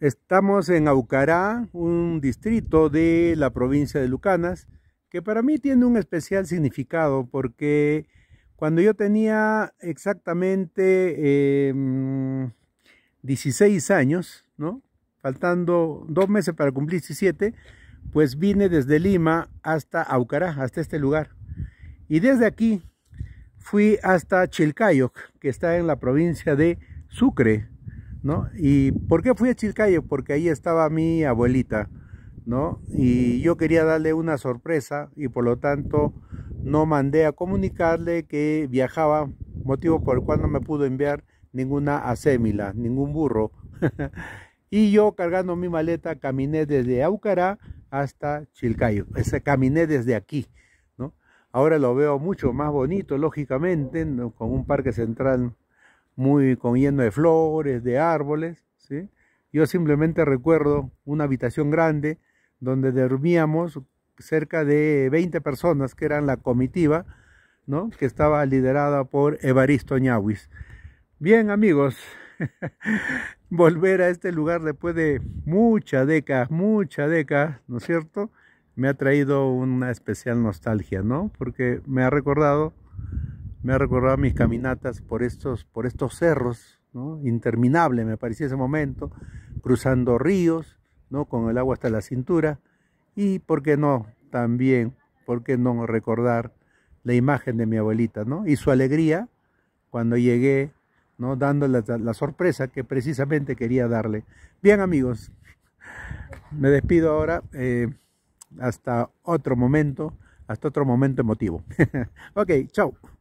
Estamos en Aucará, un distrito de la provincia de Lucanas, que para mí tiene un especial significado porque cuando yo tenía exactamente 16 em, años, ¿no? faltando dos meses para cumplir 17, pues vine desde Lima hasta Aucará, hasta este lugar. Y desde aquí fui hasta Chilcayoc, que está en la provincia de Sucre, ¿Y por qué fui a Chilcayo? Porque ahí estaba mi abuelita, ¿no? Y yo quería darle una sorpresa y por lo tanto no mandé a comunicarle que viajaba, motivo por el cual no me pudo enviar ninguna asémila, ningún burro. y yo cargando mi maleta caminé desde Aucará hasta Chilcayo, caminé desde aquí. ¿no? Ahora lo veo mucho más bonito, lógicamente, con un parque central muy con lleno de flores, de árboles, ¿sí? Yo simplemente recuerdo una habitación grande donde dormíamos cerca de 20 personas que eran la comitiva, ¿no? Que estaba liderada por Evaristo Ñawis. Bien, amigos, volver a este lugar después de muchas décadas, muchas décadas, ¿no es cierto? Me ha traído una especial nostalgia, ¿no? Porque me ha recordado me ha recordado mis caminatas por estos, por estos cerros, ¿no? interminable me parecía ese momento, cruzando ríos, ¿no? con el agua hasta la cintura, y por qué no, también, por qué no recordar la imagen de mi abuelita, ¿no? y su alegría cuando llegué, ¿no? dando la, sorpresa que precisamente quería darle. Bien amigos, me despido ahora, eh, hasta otro momento, hasta otro momento emotivo. ok, chao.